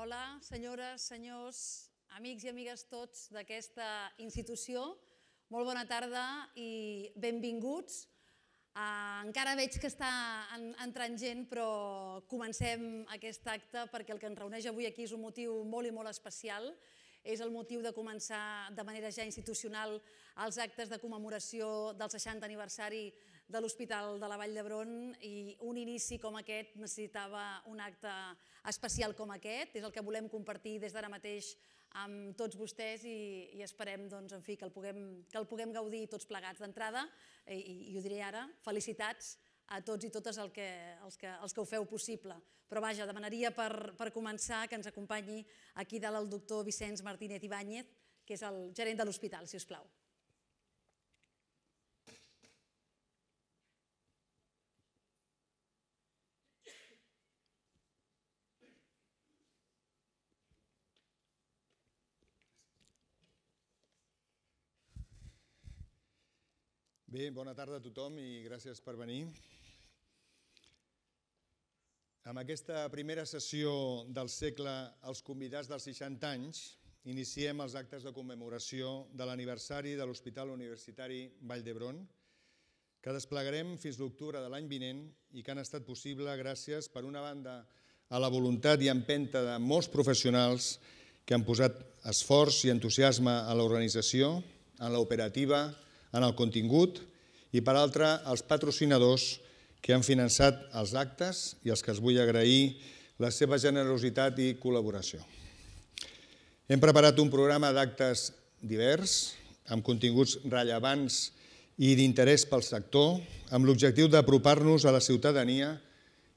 Hola, senyores, senyors, amics i amigues tots d'aquesta institució. Molt bona tarda i benvinguts. Ah, encara veig que està entrant gent, però comencem aquest acte perquè el que ens reuneix avui aquí és un motiu molt i molt especial. És el motiu de començar de manera ja institucional els actes de commemoració del 60 aniversari de de l'Hospital de la Vall d'Hebron i un inici com aquest necessitava un acte especial com aquest. És el que volem compartir des d'ara mateix amb tots vostès i, i esperem doncs, en fi, que, el puguem, que el puguem gaudir tots plegats d'entrada i, i ho diré ara, felicitats a tots i totes el que, els, que, els que ho feu possible. Però vaja, demanaria per, per començar que ens acompanyi aquí dalt el doctor Vicenç Martínez Ibáñez, que és el gerent de l'hospital, si us plau. Bé, bona tarda a tothom i gràcies per venir. Amb aquesta primera sessió del segle Els convidats dels 60 anys iniciem els actes de commemoració de l'aniversari de l'Hospital Universitari Vall d'Hebron, que desplegarem fins l'octubre de l'any vinent i que han estat possible gràcies, per una banda, a la voluntat i empenta de molts professionals que han posat esforç i entusiasme a l'organització, en l'operativa, en en el contingut i, per altra, els patrocinadors que han finançat els actes i els que els vull agrair la seva generositat i col·laboració. Hem preparat un programa d'actes divers, amb continguts rellevants i d'interès pel sector, amb l'objectiu d'apropar-nos a la ciutadania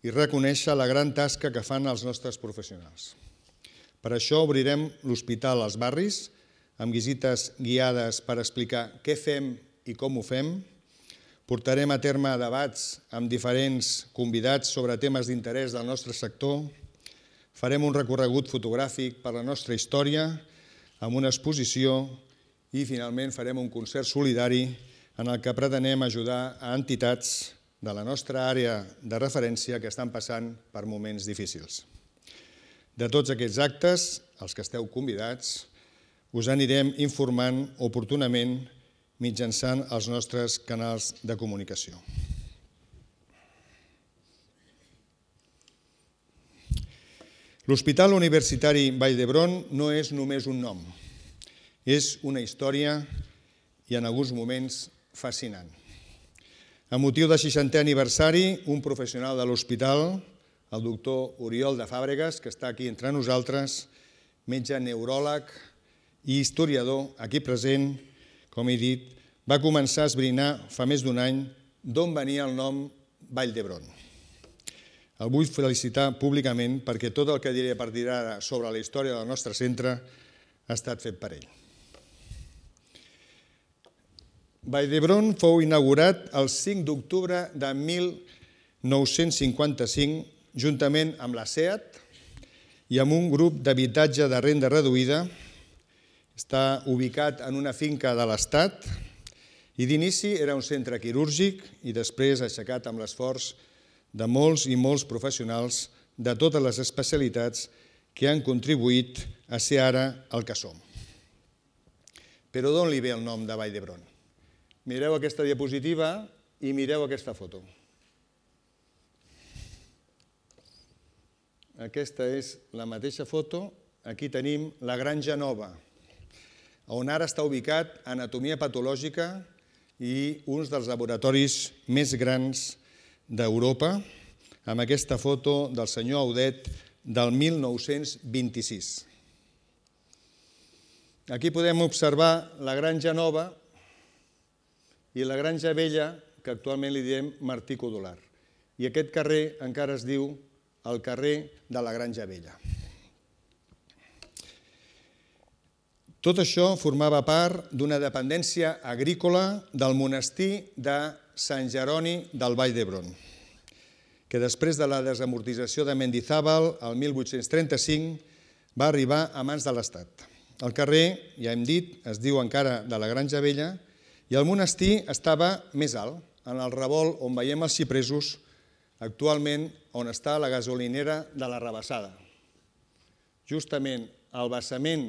i reconèixer la gran tasca que fan els nostres professionals. Per això obrirem l'Hospital als Barris, amb visites guiades per explicar què fem i com ho fem. Portarem a terme debats amb diferents convidats sobre temes d'interès del nostre sector. Farem un recorregut fotogràfic per la nostra història, amb una exposició i, finalment, farem un concert solidari en el que pretenem ajudar a entitats de la nostra àrea de referència que estan passant per moments difícils. De tots aquests actes, els que esteu convidats, us anirem informant oportunament mitjançant els nostres canals de comunicació. L'Hospital Universitari Vall d'Hebron no és només un nom, és una història i en alguns moments fascinant. A motiu del 60è aniversari, un professional de l'hospital, el doctor Oriol de Fàbregas, que està aquí entre nosaltres, metge neuròleg, i historiador aquí present, com he dit, va començar a esbrinar fa més d'un any d'on venia el nom Vall d'Hebron. El vull felicitar públicament perquè tot el que diré a partir d'ara sobre la història del nostre centre ha estat fet per ell. Vall d'Hebron fou inaugurat el 5 d'octubre de 1955 juntament amb la SEAT i amb un grup d'habitatge de renda reduïda està ubicat en una finca de l'Estat i d'inici era un centre quirúrgic i després aixecat amb l'esforç de molts i molts professionals de totes les especialitats que han contribuït a ser ara el que som. Però d'on li ve el nom de Vall d'Hebron? Mireu aquesta diapositiva i mireu aquesta foto. Aquesta és la mateixa foto. Aquí tenim la Granja Nova, on ara està ubicat Anatomia Patològica i uns dels laboratoris més grans d'Europa, amb aquesta foto del senyor Audet del 1926. Aquí podem observar la granja nova i la granja vella, que actualment li diem Martí Codolar. I aquest carrer encara es diu el carrer de la Granja Vella. Tot això formava part d'una dependència agrícola del monestir de Sant Jeroni del Vall d'Hebron, que després de la desamortització de Mendizábal el 1835 va arribar a mans de l'Estat. El carrer, ja hem dit, es diu encara de la Granja Vella i el monestir estava més alt, en el revolt on veiem els xipresos, actualment on està la gasolinera de la Rebassada. Justament al vessament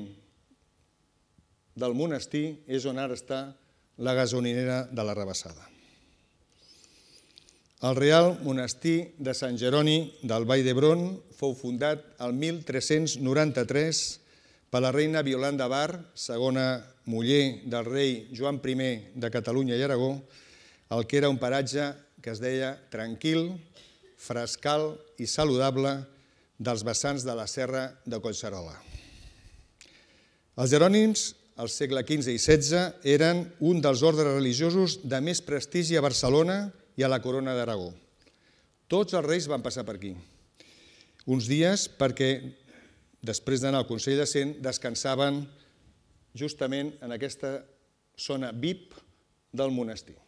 del monestir és on ara està la gasolinera de la Rebassada. El Real Monestir de Sant Jeroni del Vall d'Hebron fou fundat el 1393 per la reina Violanda Bar, segona muller del rei Joan I de Catalunya i Aragó, el que era un paratge que es deia tranquil, frescal i saludable dels vessants de la serra de Collserola. Els jerònims al segle XV i XVI eren un dels ordres religiosos de més prestigi a Barcelona i a la corona d'Aragó. Tots els reis van passar per aquí. Uns dies perquè, després d'anar al Consell de Cent, descansaven justament en aquesta zona VIP del monestir.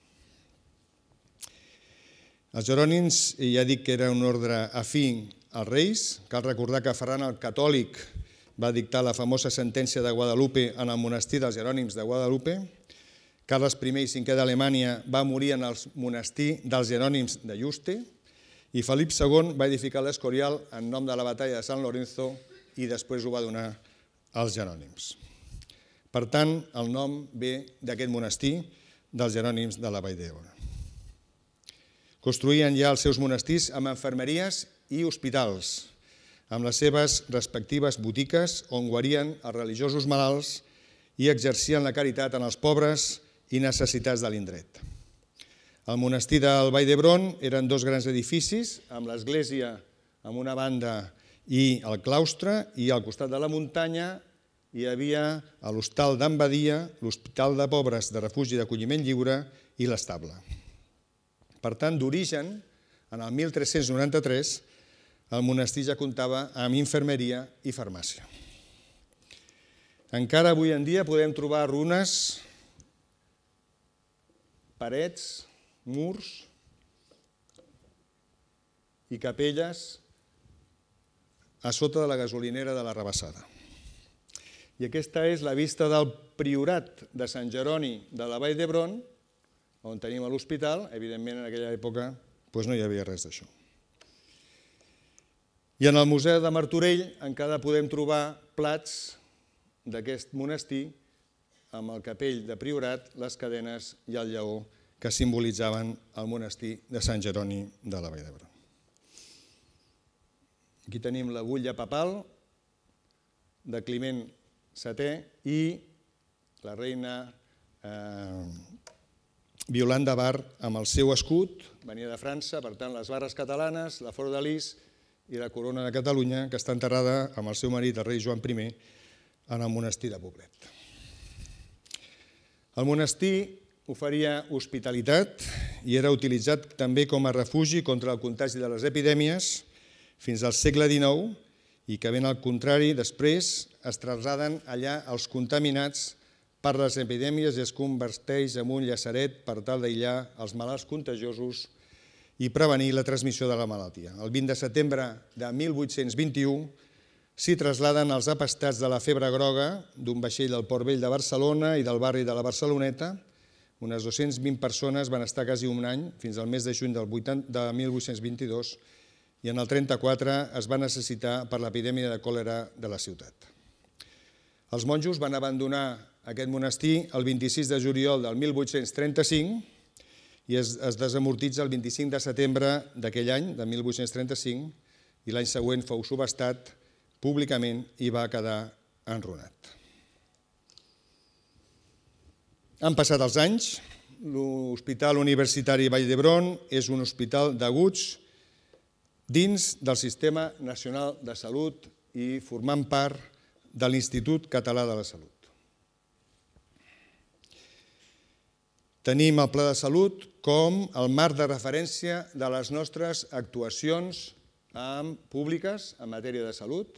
Els jerònims ja dic que era un ordre afí als reis. Cal recordar que Ferran el Catòlic, va dictar la famosa sentència de Guadalupe en el monestir dels Jerònims de Guadalupe. Carles I i V d'Alemanya va morir en el monestir dels Jerònims de Juste i Felip II va edificar l'Escorial en nom de la batalla de Sant Lorenzo i després ho va donar als Jerònims. Per tant, el nom ve d'aquest monestir dels Jerònims de la Vall d'Ebre. Construïen ja els seus monestirs amb enfermeries i hospitals, amb les seves respectives botiques on guarien els religiosos malalts i exercien la caritat en els pobres i necessitats de l'indret. El monestir del Vall d'Hebron eren dos grans edificis, amb l'església en una banda i el claustre, i al costat de la muntanya hi havia l'hostal d'Ambadia, l'hospital de pobres de refugi d'acolliment lliure i l'estable. Per tant, d'origen, en el 1393, el monestir ja comptava amb infermeria i farmàcia. Encara avui en dia podem trobar runes, parets, murs i capelles a sota de la gasolinera de la Rebassada. I aquesta és la vista del priorat de Sant Jeroni de la Vall d'Hebron, on tenim l'hospital, evidentment en aquella època doncs no hi havia res d'això. I en el Museu de Martorell encara podem trobar plats d'aquest monestir amb el capell de Priorat, les cadenes i el lleó que simbolitzaven el monestir de Sant Jeroni de la Vall d'Ebre. Aquí tenim l'agulla papal de Climent VII i la reina eh, Violant de Bar amb el seu escut, venia de França, per tant les barres catalanes, la flor de lis, i la corona de Catalunya, que està enterrada amb el seu marit, el rei Joan I, en el monestir de Poblet. El monestir oferia hospitalitat i era utilitzat també com a refugi contra el contagi de les epidèmies fins al segle XIX i que ben al contrari després es traslladen allà els contaminats per les epidèmies i es converteix en un llaceret per tal d'aïllar els malalts contagiosos i prevenir la transmissió de la malaltia. El 20 de setembre de 1821 s'hi trasladen els apestats de la febre groga d'un vaixell del Port Vell de Barcelona i del barri de la Barceloneta. Unes 220 persones van estar quasi un any, fins al mes de juny del 80, de 1822, i en el 34 es va necessitar per l'epidèmia de còlera de la ciutat. Els monjos van abandonar aquest monestir el 26 de juliol del 1835 i es, desamortitza el 25 de setembre d'aquell any, de 1835, i l'any següent fou subestat públicament i va quedar enronat. Han passat els anys, l'Hospital Universitari Vall d'Hebron és un hospital d'aguts dins del Sistema Nacional de Salut i formant part de l'Institut Català de la Salut. Tenim el Pla de Salut com el marc de referència de les nostres actuacions públiques en matèria de salut.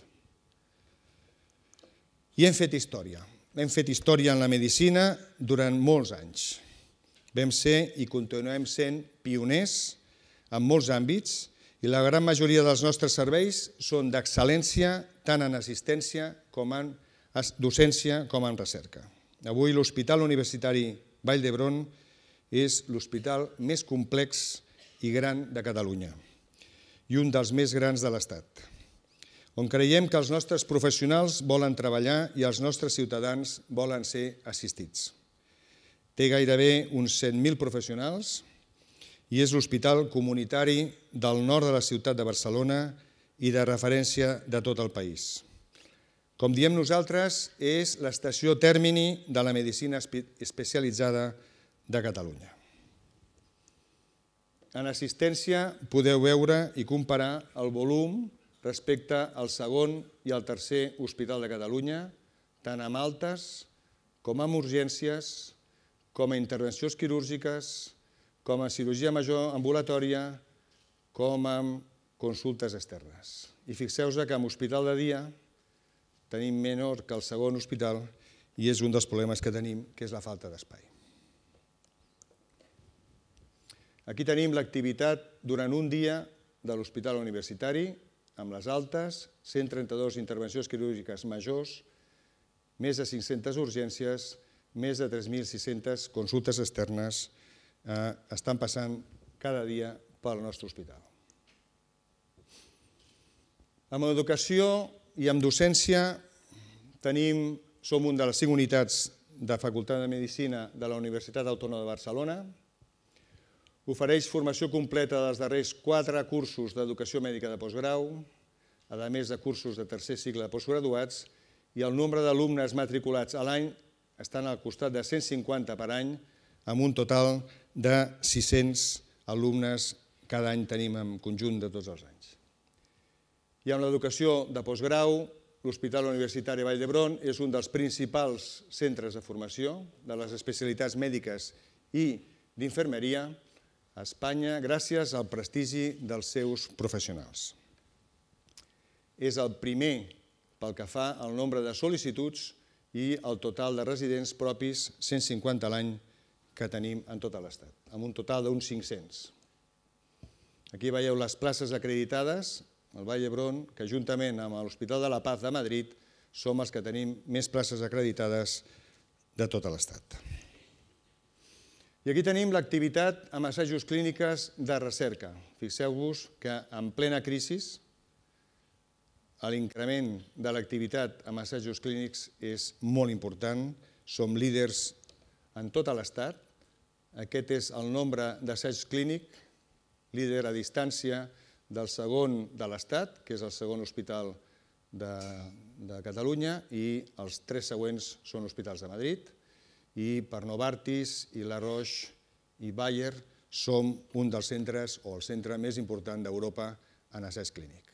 I hem fet història. Hem fet història en la medicina durant molts anys. Vam ser i continuem sent pioners en molts àmbits i la gran majoria dels nostres serveis són d'excel·lència tant en assistència com en docència com en recerca. Avui l'Hospital Universitari Vall d'Hebron és l'hospital més complex i gran de Catalunya i un dels més grans de l'Estat, on creiem que els nostres professionals volen treballar i els nostres ciutadans volen ser assistits. Té gairebé uns 100.000 professionals i és l'hospital comunitari del nord de la ciutat de Barcelona i de referència de tot el país. Com diem nosaltres, és l'estació tèrmini de la medicina especialitzada de Catalunya. En assistència podeu veure i comparar el volum respecte al segon i al tercer hospital de Catalunya, tant amb altes com amb urgències, com a intervencions quirúrgiques, com a cirurgia major ambulatòria, com a consultes externes. I fixeu-vos que en hospital de dia tenim menor que el segon hospital i és un dels problemes que tenim, que és la falta d'espai. Aquí tenim l'activitat durant un dia de l'Hospital Universitari, amb les altes, 132 intervencions quirúrgiques majors, més de 500 urgències, més de 3.600 consultes externes eh, estan passant cada dia pel nostre hospital. Amb educació i amb docència tenim, som un de les cinc unitats de Facultat de Medicina de la Universitat Autònoma de Barcelona. Ofereix formació completa dels darrers quatre cursos d'educació mèdica de postgrau, a més de cursos de tercer cicle de postgraduats, i el nombre d'alumnes matriculats a l'any estan al costat de 150 per any, amb un total de 600 alumnes cada any tenim en conjunt de tots els anys. I amb l'educació de postgrau, l'Hospital Universitari Vall d'Hebron és un dels principals centres de formació de les especialitats mèdiques i d'infermeria a Espanya gràcies al prestigi dels seus professionals. És el primer pel que fa al nombre de sol·licituds i el total de residents propis, 150 l'any, que tenim en tot l'estat, amb un total d'uns 500. Aquí veieu les places acreditades el Vall d'Hebron, que juntament amb l'Hospital de la Paz de Madrid som els que tenim més places acreditades de tot l'Estat. I aquí tenim l'activitat amb assajos clíniques de recerca. Fixeu-vos que en plena crisi l'increment de l'activitat amb assajos clínics és molt important. Som líders en tot l'Estat. Aquest és el nombre d'assajos clínic, líder a distància, líder del segon de l'Estat, que és el segon hospital de, de Catalunya, i els tres següents són hospitals de Madrid, i per Novartis, i La Roche i Bayer som un dels centres o el centre més important d'Europa en assès clínic.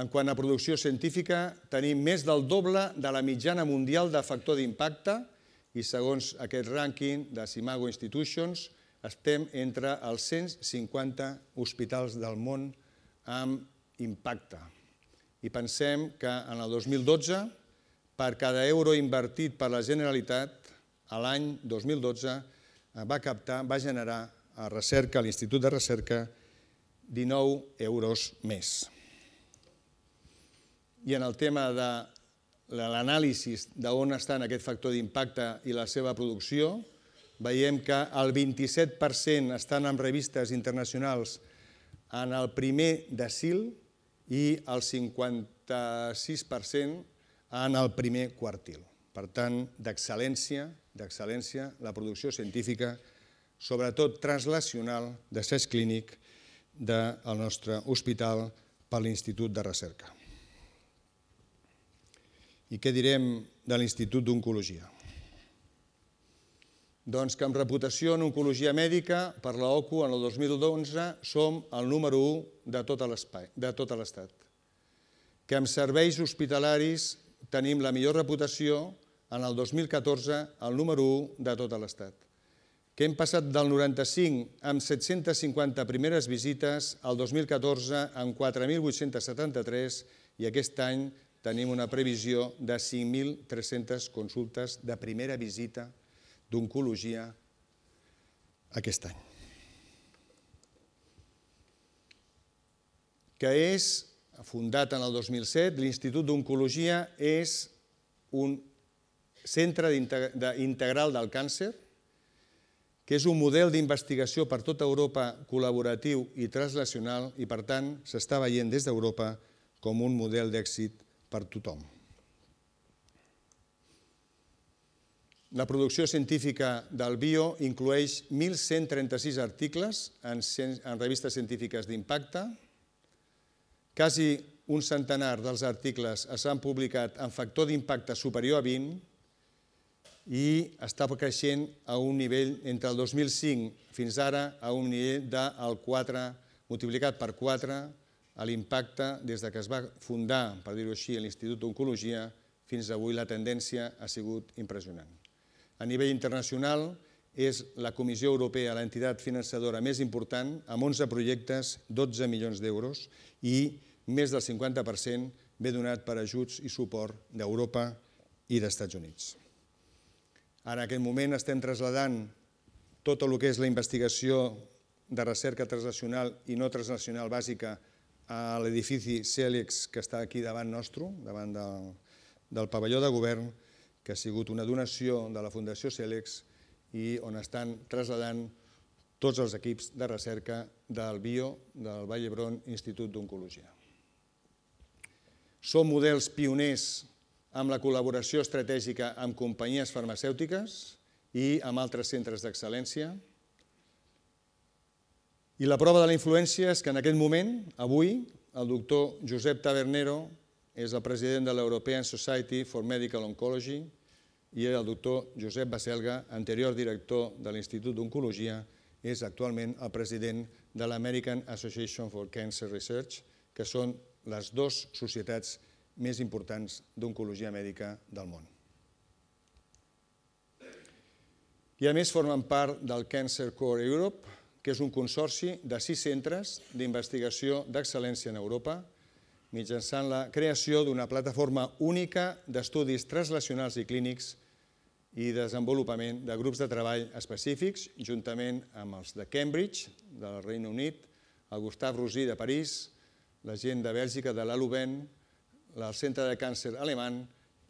En quant a producció científica, tenim més del doble de la mitjana mundial de factor d'impacte i segons aquest rànquing de Simago Institutions, estem entre els 150 hospitals del món amb impacte. I pensem que en el 2012, per cada euro invertit per la Generalitat, a l'any 2012 eh, va captar, va generar a recerca, a l'Institut de Recerca, 19 euros més. I en el tema de l'anàlisi d'on estan aquest factor d'impacte i la seva producció, veiem que el 27% estan en revistes internacionals en el primer decil i el 56% en el primer quartil. Per tant, d'excel·lència, d'excel·lència, la producció científica, sobretot translacional, de CES Clínic, del nostre hospital per l'Institut de Recerca. I què direm de l'Institut d'Oncologia? Doncs que amb reputació en oncologia mèdica, per la OCU, en el 2011, som el número 1 de tot l'espai, de tot l'estat. Que amb serveis hospitalaris tenim la millor reputació, en el 2014, el número 1 de tot l'estat. Que hem passat del 95 amb 750 primeres visites al 2014 amb 4.873 i aquest any tenim una previsió de 5.300 consultes de primera visita d'oncologia aquest any. Que és, fundat en el 2007, l'Institut d'Oncologia és un centre integral del càncer, que és un model d'investigació per tota Europa col·laboratiu i translacional i, per tant, s'està veient des d'Europa com un model d'èxit per tothom. La producció científica del BIO inclueix 1.136 articles en, en revistes científiques d'impacte. Quasi un centenar dels articles s'han publicat en factor d'impacte superior a 20 i està creixent a un nivell entre el 2005 fins ara a un nivell del 4, multiplicat per 4, a l'impacte des que es va fundar, per dir-ho així, l'Institut d'Oncologia, fins avui la tendència ha sigut impressionant a nivell internacional és la Comissió Europea, l'entitat finançadora més important, amb 11 projectes, 12 milions d'euros, i més del 50% ve donat per ajuts i suport d'Europa i d'Estats Units. En aquest moment estem trasladant tot el que és la investigació de recerca transnacional i no transnacional bàsica a l'edifici Cèlex, que està aquí davant nostre, davant del, del pavelló de govern, que ha sigut una donació de la Fundació Celex i on estan traslladant tots els equips de recerca del BIO, del Vall d'Hebron Institut d'Oncologia. Som models pioners amb la col·laboració estratègica amb companyies farmacèutiques i amb altres centres d'excel·lència. I la prova de la influència és que en aquest moment, avui, el doctor Josep Tavernero, és el president de l'European Society for Medical Oncology i el doctor Josep Baselga, anterior director de l'Institut d'Oncologia, és actualment el president de l'American Association for Cancer Research, que són les dues societats més importants d'oncologia mèdica del món. I a més formen part del Cancer Core Europe, que és un consorci de sis centres d'investigació d'excel·lència en Europa, mitjançant la creació d'una plataforma única d'estudis translacionals i clínics i desenvolupament de grups de treball específics, juntament amb els de Cambridge, del Reino Unit, el Gustave Rosy de París, la gent de Bèlgica de l'Aluvent, el Centre de Càncer Alemany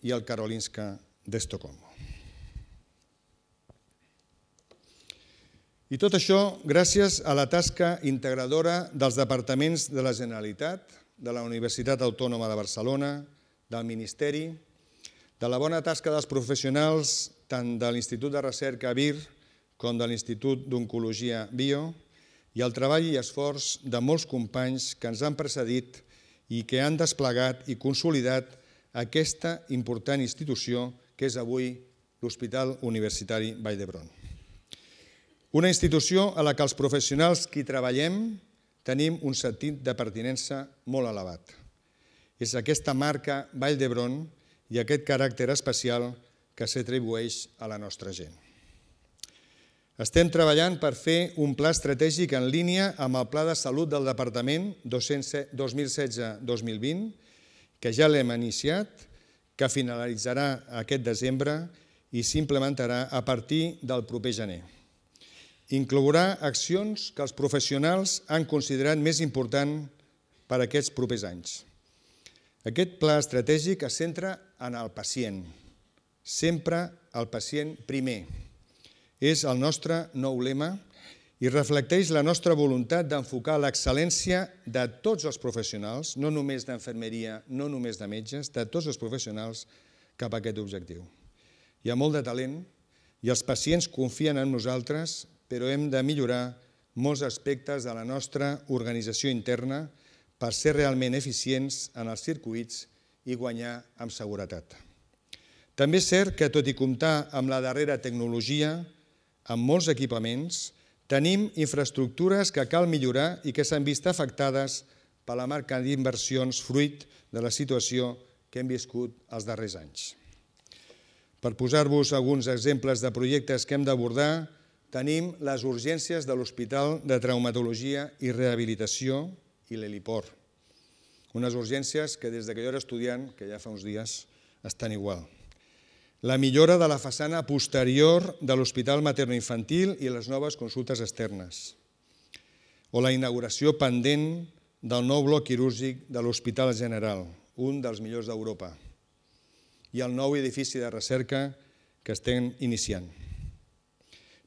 i el Karolinska d'Estocolmo. I tot això gràcies a la tasca integradora dels departaments de la Generalitat, de la Universitat Autònoma de Barcelona, del Ministeri, de la bona tasca dels professionals tant de l'Institut de Recerca VIR com de l'Institut d'Oncologia Bio i el treball i esforç de molts companys que ens han precedit i que han desplegat i consolidat aquesta important institució que és avui l'Hospital Universitari Vall d'Hebron. Una institució a la que els professionals que hi treballem tenim un sentit de pertinença molt elevat. És aquesta marca Vall d'Hebron i aquest caràcter especial que s'atribueix a la nostra gent. Estem treballant per fer un pla estratègic en línia amb el Pla de Salut del Departament 2016-2020, que ja l'hem iniciat, que finalitzarà aquest desembre i s'implementarà a partir del proper gener inclourà accions que els professionals han considerat més important per aquests propers anys. Aquest pla estratègic es centra en el pacient, sempre el pacient primer. És el nostre nou lema i reflecteix la nostra voluntat d'enfocar l'excel·lència de tots els professionals, no només d'infermeria, no només de metges, de tots els professionals cap a aquest objectiu. Hi ha molt de talent i els pacients confien en nosaltres però hem de millorar molts aspectes de la nostra organització interna per ser realment eficients en els circuits i guanyar amb seguretat. També és cert que, tot i comptar amb la darrera tecnologia, amb molts equipaments, tenim infraestructures que cal millorar i que s'han vist afectades per la marca d'inversions fruit de la situació que hem viscut els darrers anys. Per posar-vos alguns exemples de projectes que hem d'abordar, Tenim les urgències de l'Hospital de Traumatologia i Rehabilitació i l'Heliport. Unes urgències que des que jo era estudiant, que ja fa uns dies, estan igual. La millora de la façana posterior de l'Hospital Materno-Infantil i les noves consultes externes. O la inauguració pendent del nou bloc quirúrgic de l'Hospital General, un dels millors d'Europa. I el nou edifici de recerca que estem iniciant.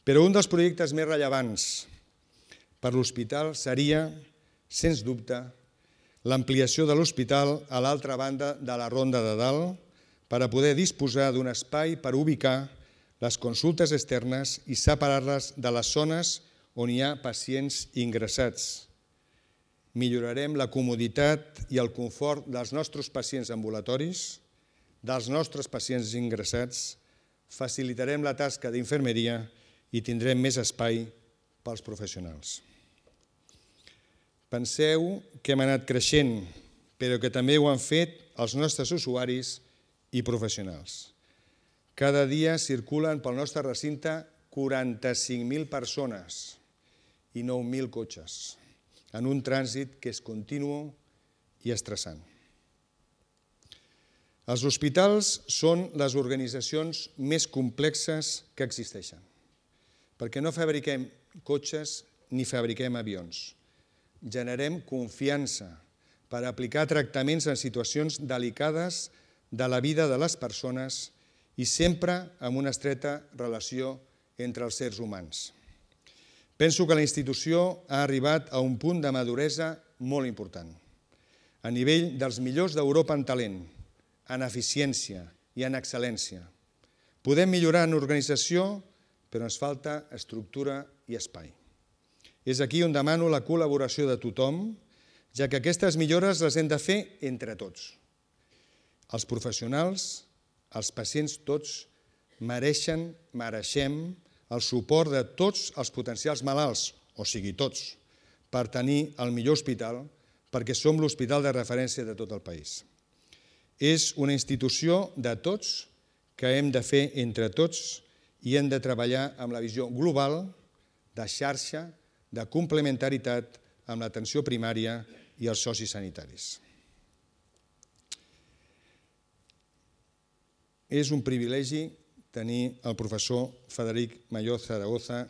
Però un dels projectes més rellevants per l'hospital seria, sens dubte, l'ampliació de l'hospital a l'altra banda de la Ronda de Dalt per a poder disposar d'un espai per ubicar les consultes externes i separar-les de les zones on hi ha pacients ingressats. Millorarem la comoditat i el confort dels nostres pacients ambulatoris, dels nostres pacients ingressats, facilitarem la tasca d'infermeria i i tindrem més espai pels professionals. Penseu que hem anat creixent, però que també ho han fet els nostres usuaris i professionals. Cada dia circulen pel nostre recinte 45.000 persones i 9.000 cotxes en un trànsit que és continu i estressant. Els hospitals són les organitzacions més complexes que existeixen perquè no fabriquem cotxes ni fabriquem avions. Generem confiança per aplicar tractaments en situacions delicades de la vida de les persones i sempre amb una estreta relació entre els sers humans. Penso que la institució ha arribat a un punt de maduresa molt important, a nivell dels millors d'Europa en talent, en eficiència i en excel·lència. Podem millorar en organització però ens falta estructura i espai. És aquí on demano la col·laboració de tothom, ja que aquestes millores les hem de fer entre tots. Els professionals, els pacients tots, mereixen, mereixem el suport de tots els potencials malalts, o sigui tots, per tenir el millor hospital, perquè som l'hospital de referència de tot el país. És una institució de tots que hem de fer entre tots i hem de treballar amb la visió global de xarxa, de complementaritat amb l'atenció primària i els socis sanitaris. És un privilegi tenir el professor Federic Mayor Zaragoza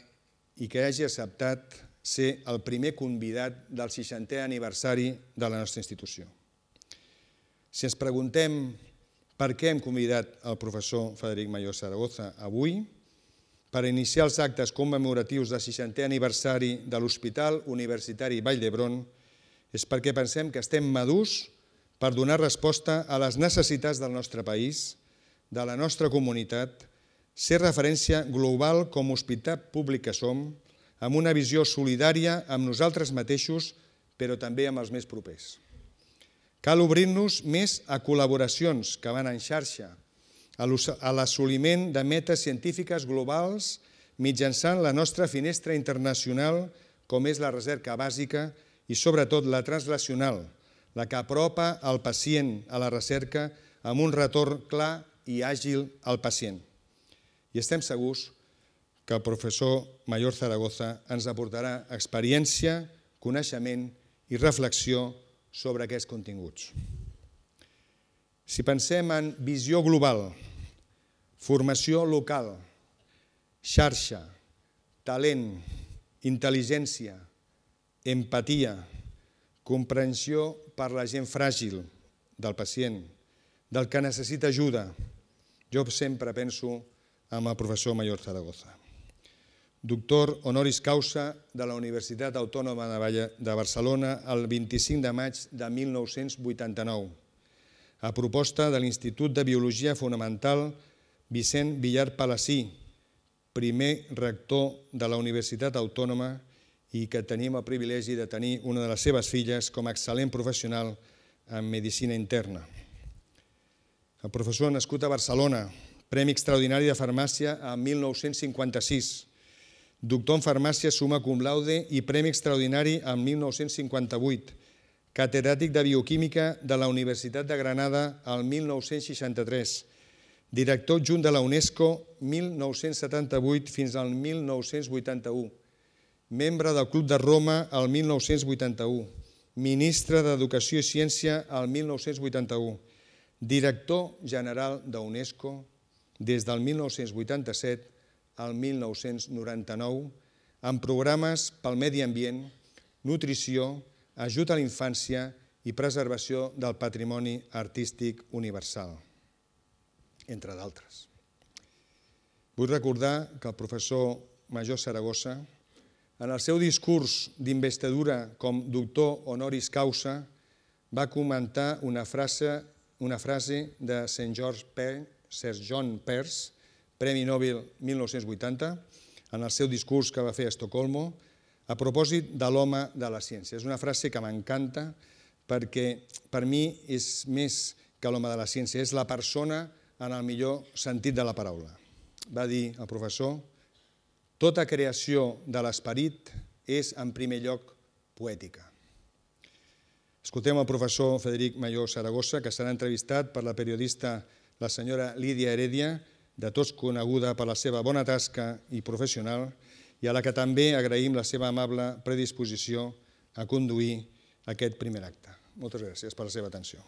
i que hagi acceptat ser el primer convidat del 60è aniversari de la nostra institució. Si ens preguntem per què hem convidat el professor Federic Mayor Zaragoza avui, per iniciar els actes commemoratius del 60è aniversari de l'Hospital Universitari Vall d'Hebron és perquè pensem que estem madurs per donar resposta a les necessitats del nostre país, de la nostra comunitat, ser referència global com a hospital públic que som, amb una visió solidària amb nosaltres mateixos, però també amb els més propers. Cal obrir-nos més a col·laboracions que van en xarxa, a l'assoliment de metes científiques globals mitjançant la nostra finestra internacional, com és la recerca bàsica i, sobretot, la translacional, la que apropa el pacient a la recerca amb un retorn clar i àgil al pacient. I estem segurs que el professor Mayor Zaragoza ens aportarà experiència, coneixement i reflexió sobre aquests continguts. Si pensem en visió global, formació local, xarxa, talent, intel·ligència, empatia, comprensió per la gent fràgil del pacient, del que necessita ajuda. Jo sempre penso en el professor Mayor Zaragoza, doctor honoris causa de la Universitat Autònoma de Barcelona el 25 de maig de 1989 a proposta de l'Institut de Biologia Fonamental Vicent Villar Palací, primer rector de la Universitat Autònoma i que tenim el privilegi de tenir una de les seves filles com a excel·lent professional en medicina interna. El professor nascut a Barcelona, Premi Extraordinari de Farmàcia a 1956, doctor en farmàcia suma cum laude i Premi Extraordinari en 1958, catedràtic de Bioquímica de la Universitat de Granada al 1963, director junt de la UNESCO 1978 fins al 1981, membre del Club de Roma al 1981, ministre d'Educació i Ciència al 1981, director general d'UNESCO des del 1987 al 1999, amb programes pel medi ambient, nutrició, ajut a la infància i preservació del patrimoni artístic universal, entre d'altres. Vull recordar que el professor Major Saragossa, en el seu discurs d'investidura com doctor honoris causa, va comentar una frase, una frase de Saint George Pe Sir John Peirce, Premi Nobel 1980, en el seu discurs que va fer a Estocolmo, a propòsit de l'home de la ciència. És una frase que m'encanta perquè per mi és més que l'home de la ciència, és la persona en el millor sentit de la paraula. Va dir el professor, tota creació de l'esperit és en primer lloc poètica. Escoltem el professor Federic Mayó Saragossa, que serà entrevistat per la periodista la senyora Lídia Heredia, de tots coneguda per la seva bona tasca i professional, i a la que també agraïm la seva amable predisposició a conduir aquest primer acte. Moltes gràcies per la seva atenció.